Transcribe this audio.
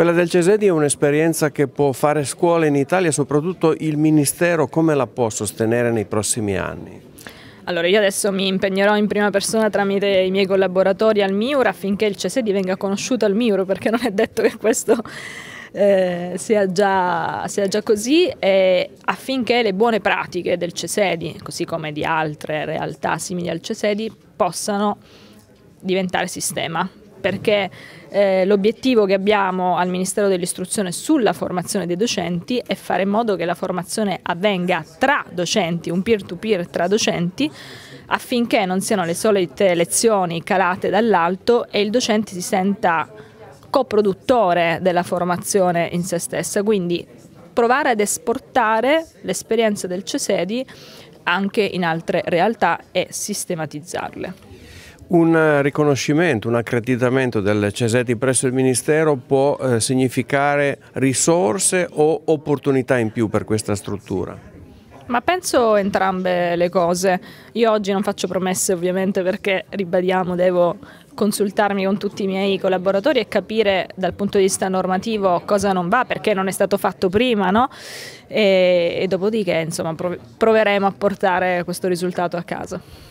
Quella del Cesedi è un'esperienza che può fare scuola in Italia, soprattutto il Ministero come la può sostenere nei prossimi anni? Allora io adesso mi impegnerò in prima persona tramite i miei collaboratori al MIUR affinché il CESEDI venga conosciuto al MIUR perché non è detto che questo eh, sia, già, sia, già, così e affinché le buone pratiche del CESEDI così come di altre realtà simili al CESEDI possano diventare sistema perché eh, l'obiettivo che abbiamo al Ministero dell'Istruzione sulla formazione dei docenti è fare in modo che la formazione avvenga tra docenti, un peer-to-peer tra docenti, affinché non siano le solite lezioni calate dall'alto e il docente si senta coproduttore della formazione in se stessa, quindi provare ad esportare l'esperienza del CESEDI anche in altre realtà e sistematizzarle. Un riconoscimento, un accreditamento del CESETI presso il Ministero può eh, significare risorse o opportunità in più per questa struttura? Ma penso entrambe le cose. Io oggi non faccio promesse ovviamente perché, ribadiamo, devo consultarmi con tutti i miei collaboratori e capire dal punto di vista normativo cosa non va, perché non è stato fatto prima, no? E, e dopodiché, insomma, proveremo a portare questo risultato a casa.